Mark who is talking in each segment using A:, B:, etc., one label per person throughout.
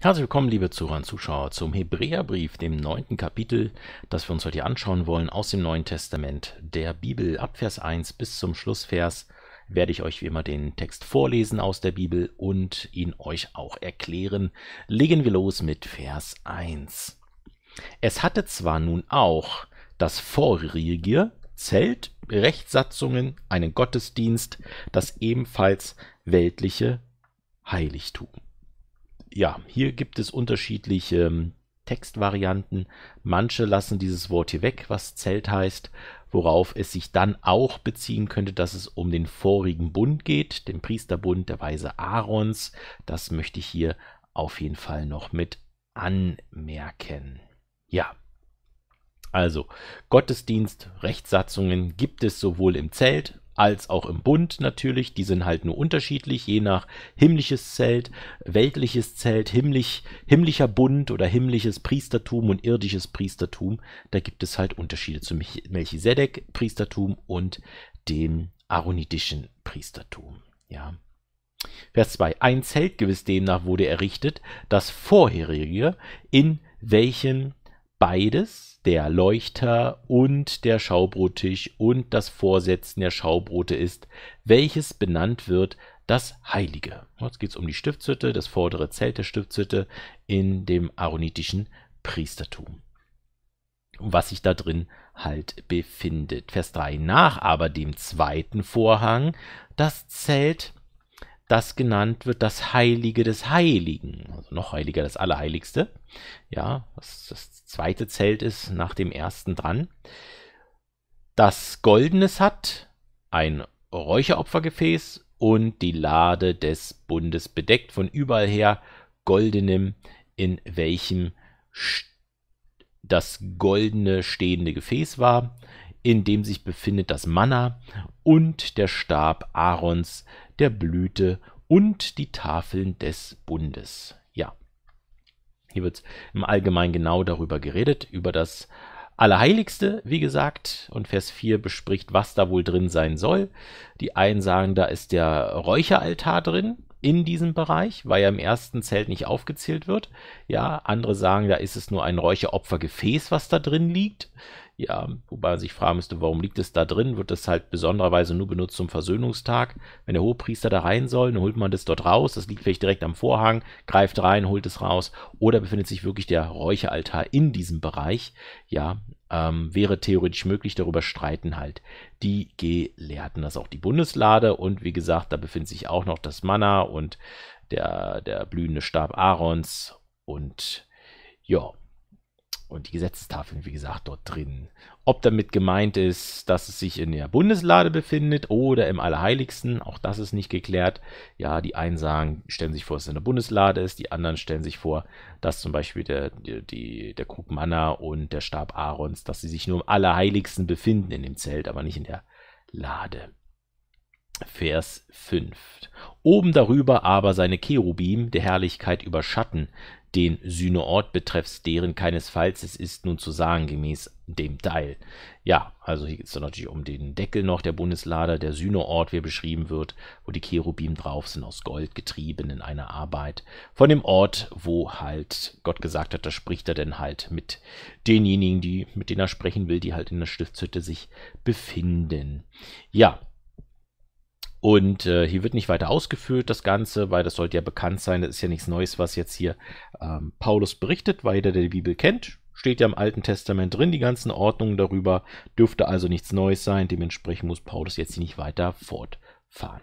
A: Herzlich willkommen, liebe Zuhörer und Zuschauer, zum Hebräerbrief, dem neunten Kapitel, das wir uns heute anschauen wollen aus dem Neuen Testament der Bibel. Ab Vers 1 bis zum Schlussvers werde ich euch wie immer den Text vorlesen aus der Bibel und ihn euch auch erklären. Legen wir los mit Vers 1. Es hatte zwar nun auch das vorige Zelt, Rechtssatzungen, einen Gottesdienst, das ebenfalls weltliche Heiligtum ja, hier gibt es unterschiedliche ähm, Textvarianten. Manche lassen dieses Wort hier weg, was Zelt heißt, worauf es sich dann auch beziehen könnte, dass es um den vorigen Bund geht, den Priesterbund der Weise Aarons. Das möchte ich hier auf jeden Fall noch mit anmerken. Ja. Also, Gottesdienst, Rechtssatzungen gibt es sowohl im Zelt als auch im Bund natürlich. Die sind halt nur unterschiedlich, je nach himmlisches Zelt, weltliches Zelt, himmlisch, himmlischer Bund oder himmlisches Priestertum und irdisches Priestertum. Da gibt es halt Unterschiede zum Melchisedek-Priestertum und dem aaronitischen Priestertum. Ja. Vers 2. Ein Zelt gewiss demnach wurde errichtet, das vorherige, in welchem beides, der Leuchter und der Schaubrottisch und das Vorsetzen der Schaubrote ist, welches benannt wird das Heilige. Jetzt geht es um die Stiftshütte, das vordere Zelt der Stiftshütte in dem aaronitischen Priestertum. Was sich da drin halt befindet. Vers 3 nach aber dem zweiten Vorhang, das Zelt das genannt wird das Heilige des Heiligen, also noch heiliger, das Allerheiligste. Ja, was das zweite Zelt ist nach dem ersten dran. Das Goldenes hat ein Räucheropfergefäß und die Lade des Bundes bedeckt von überall her goldenem, in welchem das goldene stehende Gefäß war in dem sich befindet das Manna und der Stab Aarons, der Blüte und die Tafeln des Bundes. Ja, hier wird im Allgemeinen genau darüber geredet, über das Allerheiligste, wie gesagt, und Vers 4 bespricht, was da wohl drin sein soll. Die einen sagen, da ist der Räucheraltar drin in diesem Bereich, weil er im ersten Zelt nicht aufgezählt wird. Ja, andere sagen, da ist es nur ein Räucheropfergefäß, was da drin liegt. Ja, wobei man sich fragen müsste, warum liegt es da drin? Wird das halt besondererweise nur benutzt zum Versöhnungstag? Wenn der Hohepriester da rein soll, dann holt man das dort raus. Das liegt vielleicht direkt am Vorhang, greift rein, holt es raus. Oder befindet sich wirklich der Räucheraltar in diesem Bereich? Ja, ähm, wäre theoretisch möglich. Darüber streiten halt die Gelehrten. Das also ist auch die Bundeslade. Und wie gesagt, da befindet sich auch noch das Manna und der, der blühende Stab Aarons. Und ja, und die Gesetzestafeln, wie gesagt, dort drin. Ob damit gemeint ist, dass es sich in der Bundeslade befindet oder im Allerheiligsten, auch das ist nicht geklärt. Ja, die einen sagen, stellen sich vor, dass es in der Bundeslade ist, die anderen stellen sich vor, dass zum Beispiel der, die, der Krug Manna und der Stab Aarons, dass sie sich nur im Allerheiligsten befinden in dem Zelt, aber nicht in der Lade. Vers 5. Oben darüber aber seine Cherubim der Herrlichkeit überschatten, den Sühneort betreffst, deren keinesfalls, es ist nun zu sagen gemäß dem Teil. Ja, also hier geht es dann natürlich um den Deckel noch der Bundeslade, der Sühneort, wie er beschrieben wird, wo die Cherubim drauf sind, aus Gold getrieben in einer Arbeit. Von dem Ort, wo halt Gott gesagt hat, da spricht er denn halt mit denjenigen, die, mit denen er sprechen will, die halt in der Stiftshütte sich befinden. Ja, und äh, hier wird nicht weiter ausgeführt, das Ganze, weil das sollte ja bekannt sein. Das ist ja nichts Neues, was jetzt hier ähm, Paulus berichtet, weil jeder, der die Bibel kennt, steht ja im Alten Testament drin, die ganzen Ordnungen darüber. Dürfte also nichts Neues sein. Dementsprechend muss Paulus jetzt hier nicht weiter fortfahren.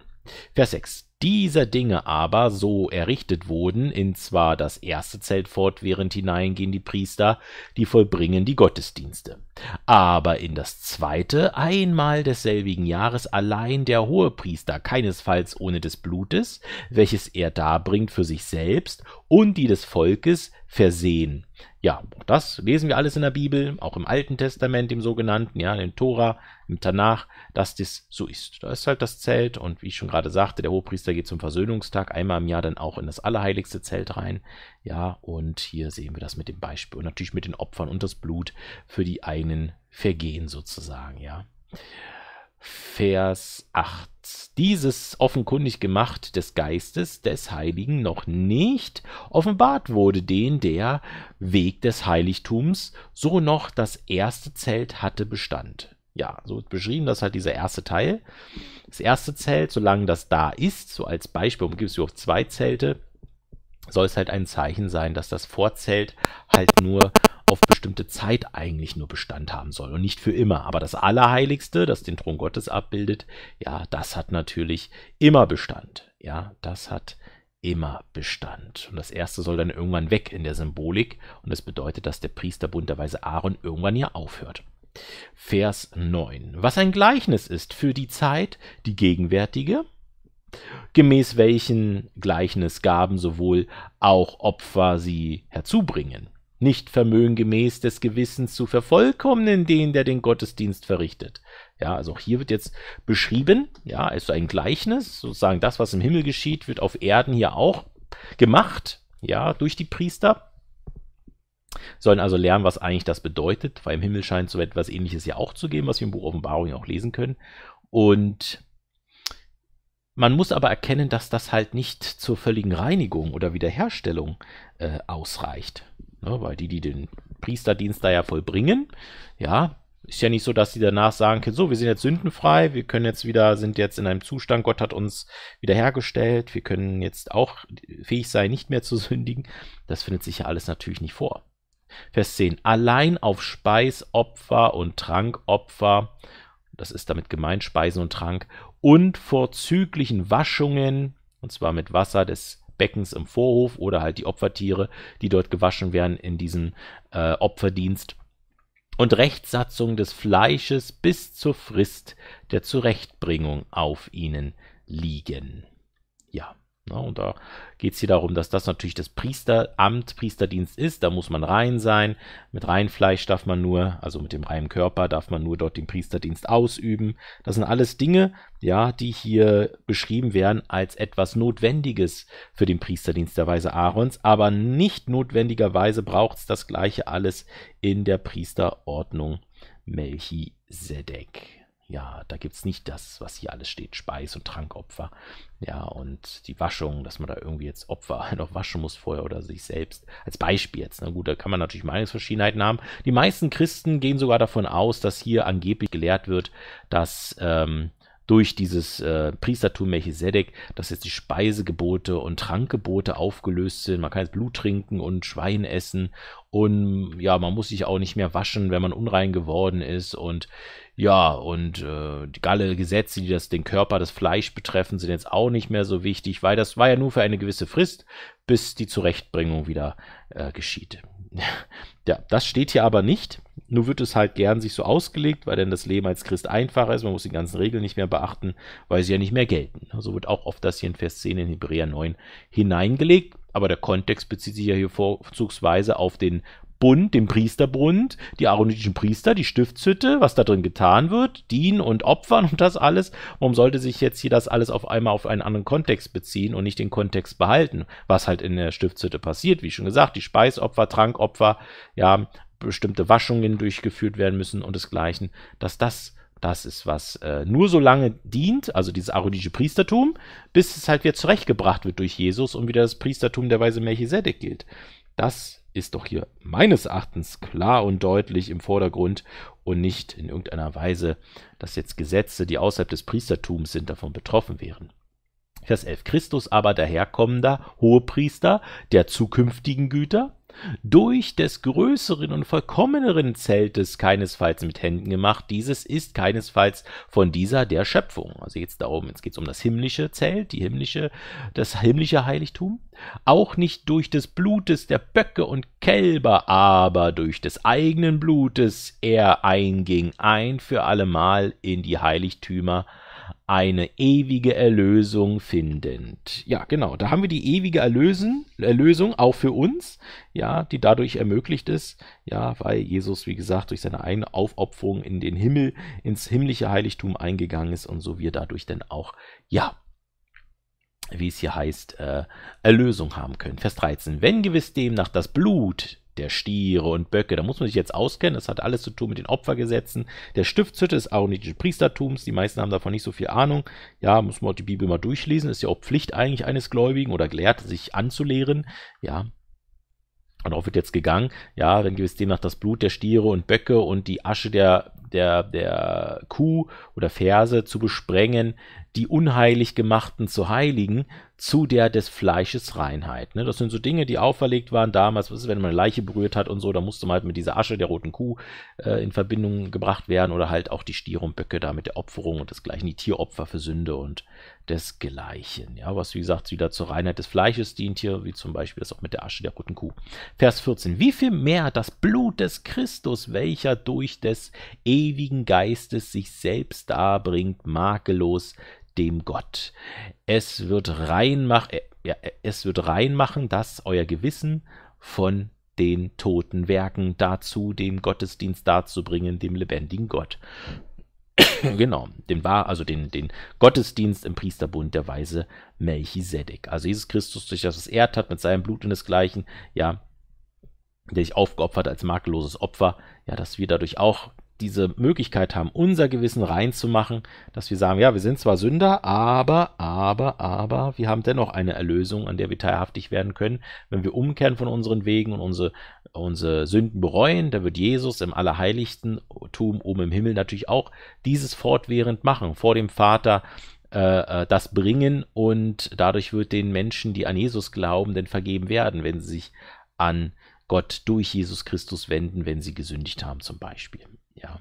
A: Vers 6 Dieser Dinge aber, so errichtet wurden, in zwar das erste Zelt fortwährend hineingehen die Priester, die vollbringen die Gottesdienste. Aber in das zweite, einmal desselbigen Jahres allein der Hohepriester, keinesfalls ohne des Blutes, welches er darbringt für sich selbst und die des Volkes, versehen ja, das lesen wir alles in der Bibel, auch im Alten Testament, im sogenannten, ja, im Tora, im Tanach, dass das so ist. Da ist halt das Zelt und wie ich schon gerade sagte, der Hohepriester geht zum Versöhnungstag einmal im Jahr dann auch in das allerheiligste Zelt rein. Ja, und hier sehen wir das mit dem Beispiel und natürlich mit den Opfern und das Blut für die eigenen Vergehen sozusagen, ja. Vers 8. Dieses offenkundig gemacht des Geistes des Heiligen noch nicht offenbart wurde, den der Weg des Heiligtums so noch das erste Zelt hatte Bestand. Ja, so beschrieben, das halt dieser erste Teil. Das erste Zelt, solange das da ist, so als Beispiel, gibt es überhaupt zwei Zelte, soll es halt ein Zeichen sein, dass das Vorzelt halt nur auf bestimmte Zeit eigentlich nur Bestand haben soll und nicht für immer. Aber das Allerheiligste, das den Thron Gottes abbildet, ja, das hat natürlich immer Bestand. Ja, das hat immer Bestand. Und das erste soll dann irgendwann weg in der Symbolik und das bedeutet, dass der Priester bunterweise Aaron irgendwann hier aufhört. Vers 9. Was ein Gleichnis ist für die Zeit, die gegenwärtige, gemäß welchen Gleichnisgaben sowohl auch Opfer sie herzubringen nicht vermögen, gemäß des Gewissens zu vervollkommnen, den, der den Gottesdienst verrichtet. Ja, also auch hier wird jetzt beschrieben, ja, ist also ein Gleichnis, sozusagen das, was im Himmel geschieht, wird auf Erden hier auch gemacht, ja, durch die Priester. Sollen also lernen, was eigentlich das bedeutet, weil im Himmel scheint so etwas ähnliches ja auch zu geben, was wir im Buch Offenbarung ja auch lesen können. Und man muss aber erkennen, dass das halt nicht zur völligen Reinigung oder Wiederherstellung äh, ausreicht. Ne, weil die, die den Priesterdienst da ja vollbringen, ja, ist ja nicht so, dass sie danach sagen können, so, wir sind jetzt sündenfrei, wir können jetzt wieder, sind jetzt in einem Zustand, Gott hat uns wiederhergestellt, wir können jetzt auch fähig sein, nicht mehr zu sündigen. Das findet sich ja alles natürlich nicht vor. Vers 10. Allein auf Speisopfer und Trankopfer, das ist damit gemeint, Speisen und Trank, und vorzüglichen Waschungen, und zwar mit Wasser des Beckens im Vorhof oder halt die Opfertiere, die dort gewaschen werden in diesem äh, Opferdienst und Rechtsatzung des Fleisches bis zur Frist der Zurechtbringung auf ihnen
B: liegen.
A: Ja. Na, ne? und da geht es hier darum, dass das natürlich das Priesteramt, Priesterdienst ist. Da muss man rein sein. Mit reinem Fleisch darf man nur, also mit dem reinen Körper darf man nur dort den Priesterdienst ausüben. Das sind alles Dinge, ja, die hier beschrieben werden als etwas Notwendiges für den Priesterdienst der Weise Aarons. Aber nicht notwendigerweise braucht es das gleiche alles in der Priesterordnung Melchisedek. Ja, da gibt es nicht das, was hier alles steht, Speis- und Trankopfer. Ja, und die Waschung, dass man da irgendwie jetzt Opfer noch waschen muss vorher oder sich selbst. Als Beispiel jetzt. Na ne, gut, da kann man natürlich Meinungsverschiedenheiten haben. Die meisten Christen gehen sogar davon aus, dass hier angeblich gelehrt wird, dass ähm, durch dieses äh, Priestertum Melchisedek, dass jetzt die Speisegebote und Trankgebote aufgelöst sind. Man kann jetzt Blut trinken und Schwein essen und ja, man muss sich auch nicht mehr waschen, wenn man unrein geworden ist und ja, und äh, alle Gesetze, die das den Körper, das Fleisch betreffen, sind jetzt auch nicht mehr so wichtig, weil das war ja nur für eine gewisse Frist, bis die Zurechtbringung wieder äh, geschieht. ja, das steht hier aber nicht. Nur wird es halt gern sich so ausgelegt, weil dann das Leben als Christ einfacher ist. Man muss die ganzen Regeln nicht mehr beachten, weil sie ja nicht mehr gelten. So wird auch oft das hier in Vers 10 in Hebräer 9 hineingelegt. Aber der Kontext bezieht sich ja hier vorzugsweise auf den Bund, den Priesterbund, die aaronitischen Priester, die Stiftshütte, was da drin getan wird, dienen und opfern und das alles. Warum sollte sich jetzt hier das alles auf einmal auf einen anderen Kontext beziehen und nicht den Kontext behalten, was halt in der Stiftshütte passiert? Wie schon gesagt, die Speisopfer, Trankopfer, ja, bestimmte Waschungen durchgeführt werden müssen und desgleichen, dass das das ist, was äh, nur so lange dient, also dieses aaronische Priestertum, bis es halt wieder zurechtgebracht wird durch Jesus und wieder das Priestertum der Weise Melchisedek gilt. Das ist doch hier meines Erachtens klar und deutlich im Vordergrund und nicht in irgendeiner Weise, dass jetzt Gesetze, die außerhalb des Priestertums sind, davon betroffen wären. Vers 11. Christus aber daherkommender Hohepriester der zukünftigen Güter, durch des größeren und vollkommeneren Zeltes keinesfalls mit Händen gemacht, dieses ist keinesfalls von dieser der Schöpfung. Also jetzt darum, jetzt geht es um das himmlische Zelt, die himmlische, das himmlische Heiligtum. Auch nicht durch des Blutes der Böcke und Kälber, aber durch des eigenen Blutes er einging ein für allemal in die Heiligtümer eine ewige Erlösung findend. Ja, genau, da haben wir die ewige Erlösen, Erlösung auch für uns, ja, die dadurch ermöglicht ist, ja, weil Jesus, wie gesagt, durch seine eigene Aufopferung in den Himmel, ins himmlische Heiligtum eingegangen ist und so wir dadurch dann auch, ja, wie es hier heißt, äh, Erlösung haben können. Vers 13. Wenn gewiss demnach das Blut der Stiere und Böcke. Da muss man sich jetzt auskennen. Das hat alles zu tun mit den Opfergesetzen. Der Stiftshütte des aaronitischen Priestertums. Die meisten haben davon nicht so viel Ahnung. Ja, muss man auch die Bibel mal durchlesen. Ist ja auch Pflicht eigentlich eines Gläubigen oder gelehrt, sich anzulehren. Ja. Und auch wird jetzt gegangen, ja, dann gibt demnach das Blut der Stiere und Böcke und die Asche der, der, der Kuh oder Ferse zu besprengen die unheilig gemachten zu heiligen, zu der des Fleisches Reinheit. Ne? Das sind so Dinge, die auferlegt waren damals, was ist, wenn man eine Leiche berührt hat und so, da musste man halt mit dieser Asche der roten Kuh äh, in Verbindung gebracht werden oder halt auch die Stiere und Böcke da mit der Opferung und desgleichen, die Tieropfer für Sünde und desgleichen. Ja, was wie gesagt wieder zur Reinheit des Fleisches dient hier, wie zum Beispiel das auch mit der Asche der roten Kuh. Vers 14. Wie viel mehr das Blut des Christus, welcher durch des ewigen Geistes sich selbst darbringt, makellos dem Gott. Es wird rein, mach, äh, ja, es wird rein machen, dass euer Gewissen von den toten Werken dazu, dem Gottesdienst darzubringen, dem lebendigen Gott. genau, den war also den, den Gottesdienst im Priesterbund der Weise Melchisedek. Also Jesus Christus, durch das es ehrt hat, mit seinem Blut und desgleichen, ja, der sich aufgeopfert als makelloses Opfer, ja, dass wir dadurch auch diese Möglichkeit haben, unser Gewissen reinzumachen, dass wir sagen, ja, wir sind zwar Sünder, aber, aber, aber, wir haben dennoch eine Erlösung, an der wir teilhaftig werden können. Wenn wir umkehren von unseren Wegen und unsere, unsere Sünden bereuen, dann wird Jesus im Allerheiligtum oben im Himmel natürlich auch dieses fortwährend machen, vor dem Vater äh, äh, das bringen und dadurch wird den Menschen, die an Jesus glauben, denn vergeben werden, wenn sie sich an Gott durch Jesus Christus wenden, wenn sie gesündigt haben zum Beispiel. Ja.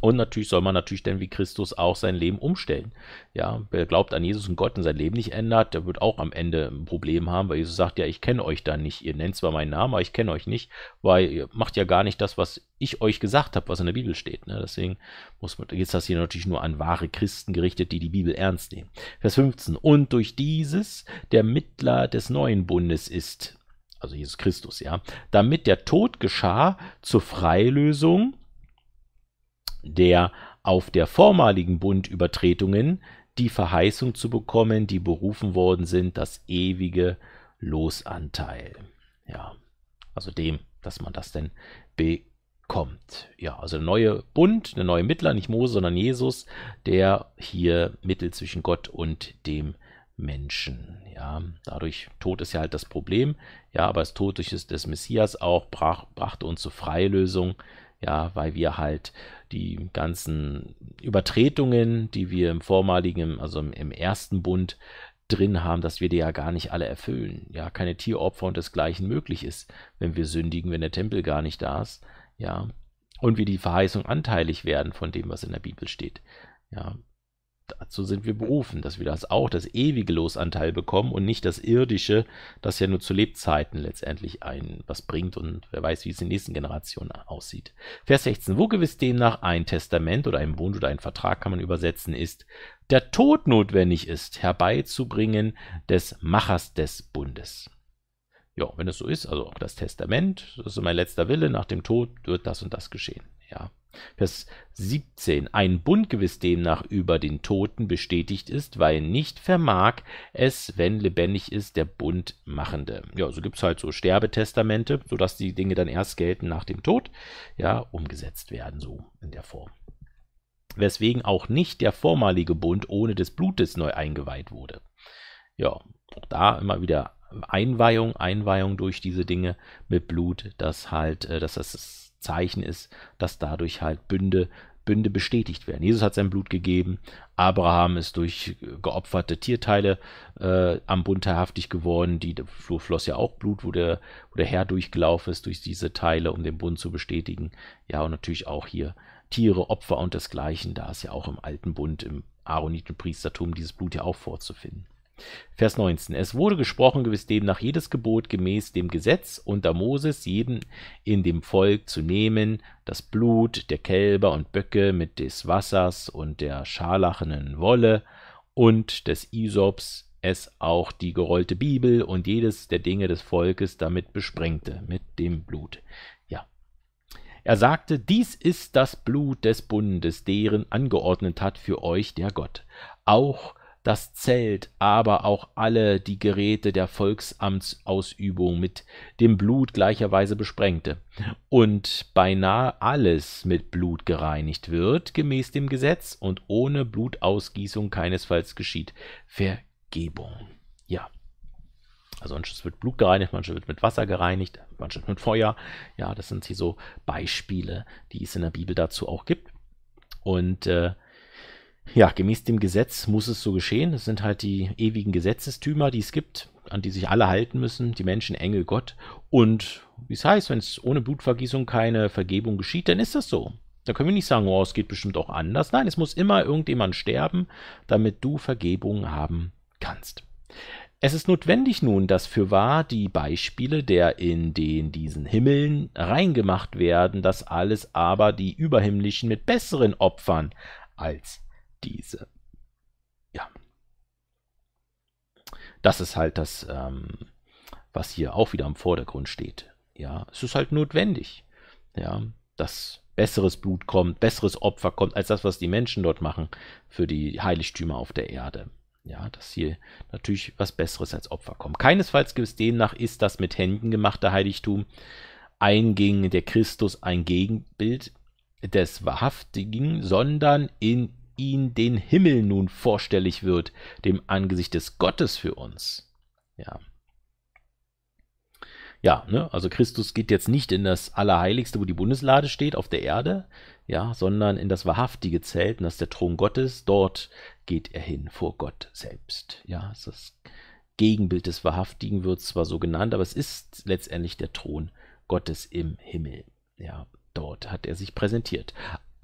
A: Und natürlich soll man natürlich denn wie Christus auch sein Leben umstellen. Ja, wer glaubt an Jesus und Gott und sein Leben nicht ändert, der wird auch am Ende ein Problem haben, weil Jesus sagt, ja, ich kenne euch da nicht. Ihr nennt zwar meinen Namen, aber ich kenne euch nicht, weil ihr macht ja gar nicht das, was ich euch gesagt habe, was in der Bibel steht. Ne? Deswegen muss man, jetzt das hier natürlich nur an wahre Christen gerichtet, die die Bibel ernst nehmen. Vers 15. Und durch dieses der Mittler des neuen Bundes ist, also Jesus Christus, ja, damit der Tod geschah zur Freilösung der auf der vormaligen Bund Übertretungen die Verheißung zu bekommen, die berufen worden sind, das ewige Losanteil. Ja, also dem, dass man das denn bekommt. Ja, also der neue Bund, der neue Mittler, nicht Mose, sondern Jesus, der hier Mittel zwischen Gott und dem Menschen. Ja, dadurch, Tod ist ja halt das Problem, ja, aber das Tod durch des Messias auch brach, brachte uns zur Freilösung. Ja, weil wir halt die ganzen Übertretungen, die wir im vormaligen, also im, im ersten Bund drin haben, dass wir die ja gar nicht alle erfüllen. Ja, keine Tieropfer und desgleichen möglich ist, wenn wir sündigen, wenn der Tempel gar nicht da ist. Ja, und wir die Verheißung anteilig werden von dem, was in der Bibel steht. Ja, Dazu sind wir berufen, dass wir das auch, das ewige Losanteil bekommen und nicht das irdische, das ja nur zu Lebzeiten letztendlich ein was bringt und wer weiß, wie es in den nächsten Generationen aussieht. Vers 16. Wo gewiss demnach ein Testament oder ein Bund oder ein Vertrag kann man übersetzen ist, der Tod notwendig ist, herbeizubringen des Machers des Bundes. Ja, wenn es so ist, also auch das Testament, das ist mein letzter Wille, nach dem Tod wird das und das geschehen. Ja. Vers 17 Ein Bund gewiss demnach über den Toten bestätigt ist, weil nicht vermag es, wenn lebendig ist, der Bundmachende. Ja, so gibt es halt so Sterbetestamente, sodass die Dinge dann erst gelten nach dem Tod, ja, umgesetzt werden, so in der Form weswegen auch nicht der vormalige Bund ohne des Blutes neu eingeweiht wurde. Ja, auch da immer wieder Einweihung, Einweihung durch diese Dinge mit Blut, dass halt, äh, dass das Ist, Zeichen ist, dass dadurch halt Bünde, Bünde bestätigt werden. Jesus hat sein Blut gegeben, Abraham ist durch äh, geopferte Tierteile äh, am Bund teilhaftig geworden, die floss ja auch Blut, wo der, wo der Herr durchgelaufen ist, durch diese Teile, um den Bund zu bestätigen. Ja, und natürlich auch hier Tiere, Opfer und desgleichen, da ist ja auch im alten Bund, im Aaronitenpriestertum, dieses Blut ja auch vorzufinden. Vers 19. Es wurde gesprochen, gewiss demnach jedes Gebot gemäß dem Gesetz unter Moses jeden in dem Volk zu nehmen, das Blut der Kälber und Böcke mit des Wassers und der scharlachenen Wolle und des Isops, es auch die gerollte Bibel und jedes der Dinge des Volkes damit besprengte, mit dem Blut. Ja. Er sagte, dies ist das Blut des Bundes, deren angeordnet hat für euch der Gott. Auch das Zelt, aber auch alle die Geräte der Volksamtsausübung mit dem Blut gleicherweise besprengte und beinahe alles mit Blut gereinigt wird, gemäß dem Gesetz und ohne Blutausgießung keinesfalls geschieht Vergebung. Ja. Also manches wird Blut gereinigt, manches wird mit Wasser gereinigt, manches mit Feuer. Ja, das sind hier so Beispiele, die es in der Bibel dazu auch gibt. Und äh, ja, gemäß dem Gesetz muss es so geschehen. Es sind halt die ewigen Gesetzestümer, die es gibt, an die sich alle halten müssen, die Menschen, Engel, Gott. Und wie es heißt, wenn es ohne Blutvergießung keine Vergebung geschieht, dann ist das so. Da können wir nicht sagen, oh, es geht bestimmt auch anders. Nein, es muss immer irgendjemand sterben, damit du Vergebung haben kannst. Es ist notwendig nun, dass für wahr die Beispiele der in den diesen Himmeln reingemacht werden, dass alles aber die Überhimmlischen mit besseren Opfern als diese. Ja. Das ist halt das, ähm, was hier auch wieder im Vordergrund steht. Ja, es ist halt notwendig. Ja, dass besseres Blut kommt, besseres Opfer kommt, als das, was die Menschen dort machen für die Heiligtümer auf der Erde. Ja, dass hier natürlich was Besseres als Opfer kommt. Keinesfalls gibt es demnach, ist das mit Händen gemachte Heiligtum ein der Christus ein Gegenbild des Wahrhaftigen, sondern in ihn den Himmel nun vorstellig wird, dem Angesicht des Gottes für uns. Ja. Ja, ne? also Christus geht jetzt nicht in das Allerheiligste, wo die Bundeslade steht, auf der Erde, ja, sondern in das wahrhaftige Zelt, und das ist der Thron Gottes. Dort geht er hin vor Gott selbst. Ja, das Gegenbild des Wahrhaftigen wird zwar so genannt, aber es ist letztendlich der Thron Gottes im Himmel. Ja, dort hat er sich präsentiert.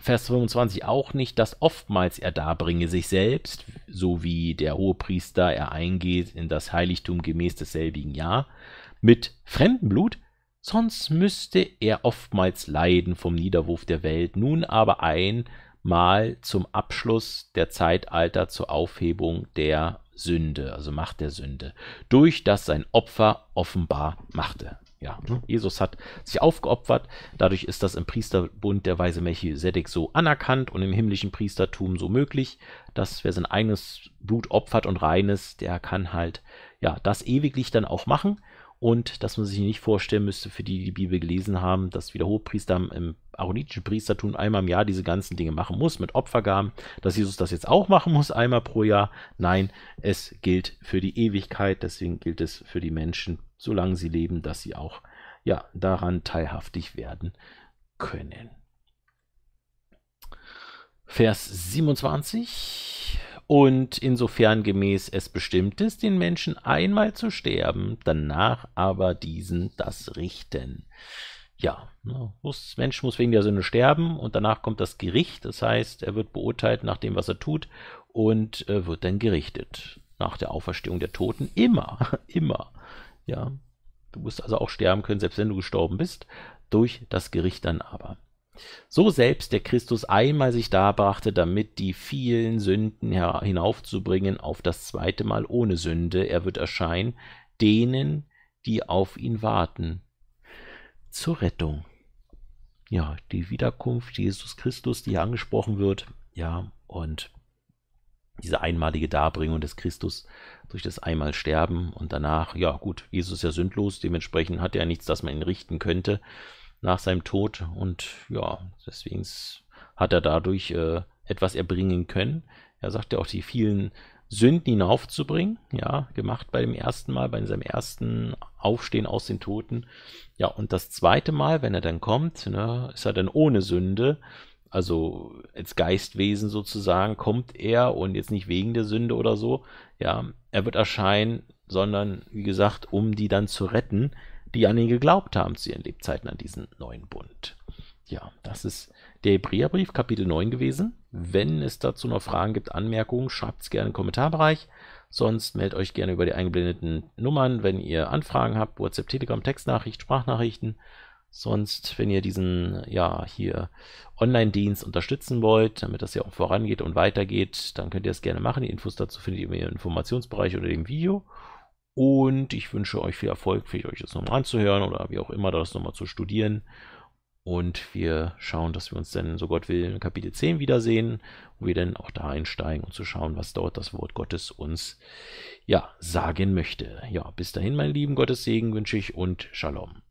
A: Vers 25 auch nicht, dass oftmals er darbringe sich selbst, so wie der Hohepriester er eingeht in das Heiligtum gemäß desselbigen Jahr, mit fremdem Blut, sonst müsste er oftmals leiden vom Niederwurf der Welt, nun aber einmal zum Abschluss der Zeitalter zur Aufhebung der Sünde, also Macht der Sünde, durch das sein Opfer offenbar machte. Ja, hm? Jesus hat sich aufgeopfert. Dadurch ist das im Priesterbund der Weise Melchisedek so anerkannt und im himmlischen Priestertum so möglich, dass wer sein eigenes Blut opfert und reines, der kann halt ja das ewiglich dann auch machen. Und dass man sich nicht vorstellen müsste, für die, die die Bibel gelesen haben, dass wieder Hochpriester im aaronitischen Priestertum einmal im Jahr diese ganzen Dinge machen muss mit Opfergaben, dass Jesus das jetzt auch machen muss, einmal pro Jahr. Nein, es gilt für die Ewigkeit, deswegen gilt es für die Menschen solange sie leben, dass sie auch ja, daran teilhaftig werden können. Vers 27. Und insofern gemäß es bestimmt ist, den Menschen einmal zu sterben, danach aber diesen das Richten. Ja, ne, muss, Mensch muss wegen der Sünde sterben und danach kommt das Gericht. Das heißt, er wird beurteilt nach dem, was er tut und äh, wird dann gerichtet. Nach der Auferstehung der Toten immer, immer. Ja, du musst also auch sterben können, selbst wenn du gestorben bist, durch das Gericht dann aber. So selbst der Christus einmal sich darbrachte, damit die vielen Sünden hinaufzubringen auf das zweite Mal ohne Sünde, er wird erscheinen, denen, die auf ihn warten, zur Rettung. Ja, die Wiederkunft Jesus Christus, die hier angesprochen wird, ja, und diese einmalige Darbringung des Christus durch das einmal Sterben und danach, ja gut, Jesus ist ja sündlos, dementsprechend hat er nichts, das man ihn richten könnte nach seinem Tod und ja, deswegen hat er dadurch äh, etwas erbringen können. Er sagt ja auch, die vielen Sünden hinaufzubringen, ja, gemacht bei dem ersten Mal, bei seinem ersten Aufstehen aus den Toten. Ja, und das zweite Mal, wenn er dann kommt, ne, ist er dann ohne Sünde also als Geistwesen sozusagen, kommt er und jetzt nicht wegen der Sünde oder so, ja, er wird erscheinen, sondern wie gesagt, um die dann zu retten, die an ihn geglaubt haben zu ihren Lebzeiten an diesen neuen Bund. Ja, das ist der Hebräerbrief, Kapitel 9 gewesen. Wenn es dazu noch Fragen gibt, Anmerkungen, schreibt es gerne im Kommentarbereich. Sonst meldet euch gerne über die eingeblendeten Nummern, wenn ihr Anfragen habt, WhatsApp, Telegram, Textnachricht, Sprachnachrichten Sonst, wenn ihr diesen, ja, hier Online-Dienst unterstützen wollt, damit das ja auch vorangeht und weitergeht, dann könnt ihr das gerne machen. Die Infos dazu findet ihr im Informationsbereich unter dem Video. Und ich wünsche euch viel Erfolg, vielleicht euch das nochmal anzuhören oder wie auch immer, das nochmal zu studieren. Und wir schauen, dass wir uns dann, so Gott will, in Kapitel 10 wiedersehen, wo wir dann auch da einsteigen und um zu schauen, was dort das Wort Gottes uns, ja, sagen möchte. Ja, bis dahin, meine Lieben, Gottes Segen wünsche ich und Shalom.